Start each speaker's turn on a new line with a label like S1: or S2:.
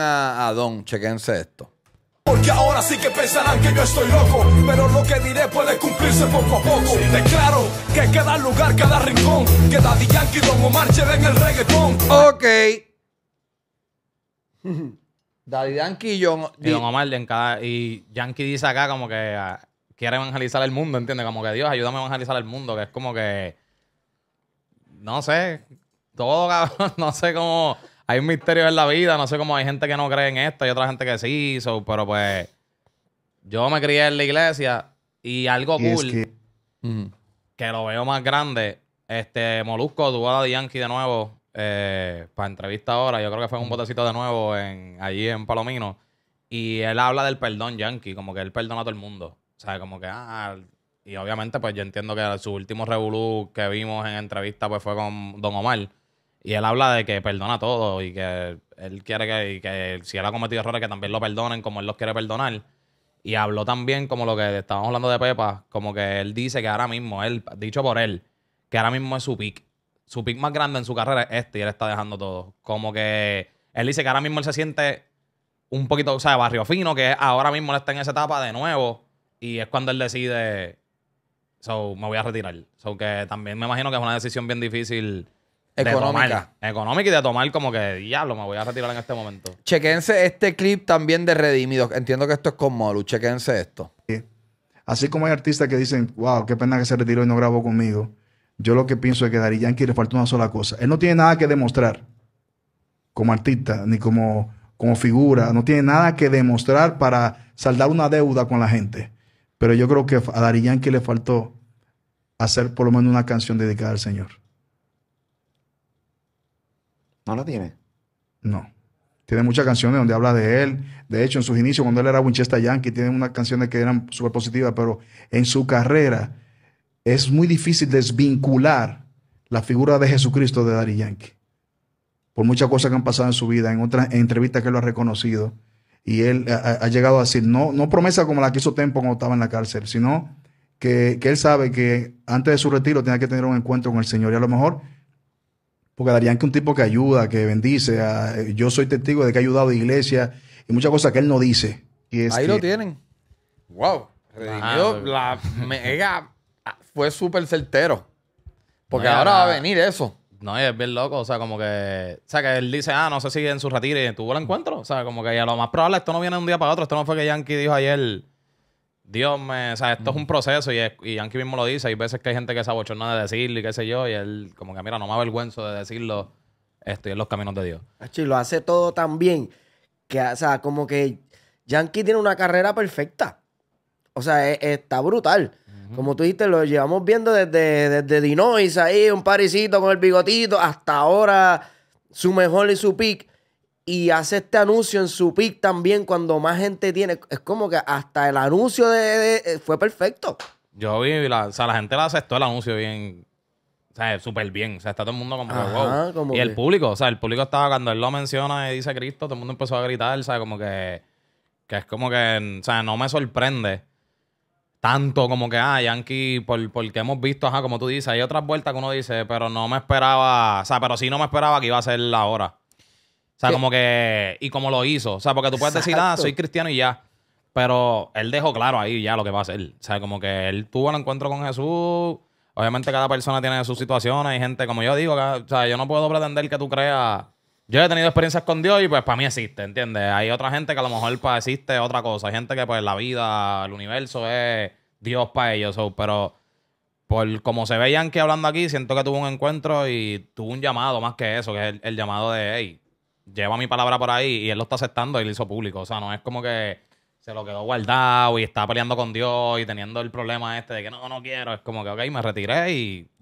S1: a, Don, chequense esto.
S2: Porque ahora sí que pensarán que yo estoy loco, pero lo que diré puede cumplirse poco a poco. Declaro que queda lugar, cada rincón, que Daddy Yankee y Don Omar lleven el reggaetón. Ok.
S1: Daddy Yankee y Y Don Omar y Yankee dice acá como que quieren ah, quiere evangelizar el mundo, ¿entiendes? Como que Dios, ayúdame a evangelizar el mundo, que es como que... No sé, todo cabrón, no sé cómo hay un misterio en la vida. No sé cómo hay gente que no cree en esto y otra gente que sí, so, pero pues yo me crié en la iglesia y algo cool que... lo veo más grande. Este Molusco tuvo a Yankee de nuevo eh, para entrevista ahora. Yo creo que fue un botecito de nuevo en, allí en Palomino. Y él habla del perdón Yankee, como que él perdona a todo el mundo. O sea, como que, ah, y obviamente, pues yo entiendo que su último revolú que vimos en entrevista pues fue con Don Omar. Y él habla de que perdona todo y que él quiere que, si él ha cometido errores que también lo perdonen como él los quiere perdonar. Y habló también como lo que estábamos hablando de Pepa, como que él dice que ahora mismo, él, dicho por él, que ahora mismo es su pick. Su pick más grande en su carrera es este y él está dejando todo. Como que él dice que ahora mismo él se siente un poquito, o sea, barrio fino, que ahora mismo él está en esa etapa de nuevo y es cuando él decide, so, me voy a retirar. So, que también me imagino que es una decisión bien difícil Económica. Económica y de tomar como que, diablo, me voy a retirar en este momento. Chequense este clip también de redimido. Entiendo que esto es con Molu. Chequense esto.
S2: Así como hay artistas que dicen, wow, qué pena que se retiró y no grabó conmigo. Yo lo que pienso es que Dari Yankee le faltó una sola cosa. Él no tiene nada que demostrar como artista, ni como, como figura. No tiene nada que demostrar para saldar una deuda con la gente. Pero yo creo que a Dari Yankee le faltó hacer por lo menos una canción dedicada al Señor. ¿No lo tiene? No. Tiene muchas canciones donde habla de él. De hecho, en sus inicios, cuando él era Winchester Yankee, tiene unas canciones que eran súper positivas, pero en su carrera es muy difícil desvincular la figura de Jesucristo de Daddy Yankee. Por muchas cosas que han pasado en su vida, en otras entrevistas que lo ha reconocido. Y él ha, llegado a decir, no, no promesa como la que hizo Tempo cuando estaba en la cárcel, sino que, que él sabe que antes de su retiro tenía que tener un encuentro con el Señor. Y a lo mejor porque darían que un tipo que ayuda, que bendice, eh, yo soy testigo de que ha ayudado a iglesia y muchas cosas que él no dice. Ahí lo
S1: tienen. Wow. la mega ah, fue súper certero. Porque ahora va a venir eso. No, es bien loco, o sea, como que. O sea, que él dice, ah, no sé si en su retiro y tuvo el encuentro. O sea, como que ya lo más probable, esto no viene de un día para otro. Esto no fue que Yankee dijo ayer Dios me, o sea, esto es un proceso y, Yankee mismo lo dice. Hay veces que hay gente que se abochona de decirlo y qué sé yo, y él, como que, mira, no me avergüenzo de decirlo, estoy en los caminos de Dios.
S2: Y lo hace todo tan bien
S1: que, o sea, como que Yankee tiene una carrera perfecta. O sea, e, está brutal. Como tú dijiste, lo llevamos viendo desde, desde Dinois ahí, un parisito con el bigotito, hasta ahora su mejor y su pick y hace este anuncio en su pick también cuando más gente tiene. Es como que hasta el anuncio de, eh, fue perfecto. Yo vi, o sea, la gente la aceptó el anuncio bien, o sea, súper bien. O sea, está todo el mundo como, y el público, o sea, el público estaba cuando él lo menciona y dice Cristo, todo el mundo empezó a gritar, o sea, como que, que es como que, o sea, no me sorprende tanto como que, ah, Yankee, porque hemos visto, ajá, como tú dices, hay otras vueltas que uno dice, pero no me esperaba, o sea, pero sí no me esperaba que iba a ser la hora. O sea, como que. Y como lo hizo. O sea, porque tú puedes decir, ah, soy cristiano y ya. Pero él dejó claro ahí ya lo que va a hacer. O sea, como que él tuvo el encuentro con Jesús. Obviamente, cada persona tiene sus situaciones. Hay gente, como yo digo, o sea, yo no puedo pretender que tú creas. Yo he tenido experiencias con Dios y pues para mí existe, ¿entiendes? Hay otra gente que a lo mejor para pues, existe otra cosa. Hay gente que pues la vida, el universo es Dios para ellos. pero por como se ve Yankee hablando aquí, siento que tuvo un encuentro y tuvo un llamado más que eso, que es el, el llamado de, hey, lleva mi palabra por ahí y él lo está aceptando y lo hizo público. O sea, no es como que se lo quedó guardado y está peleando con Dios y teniendo el problema este de que no, no quiero. Es como que, ok, me retiré y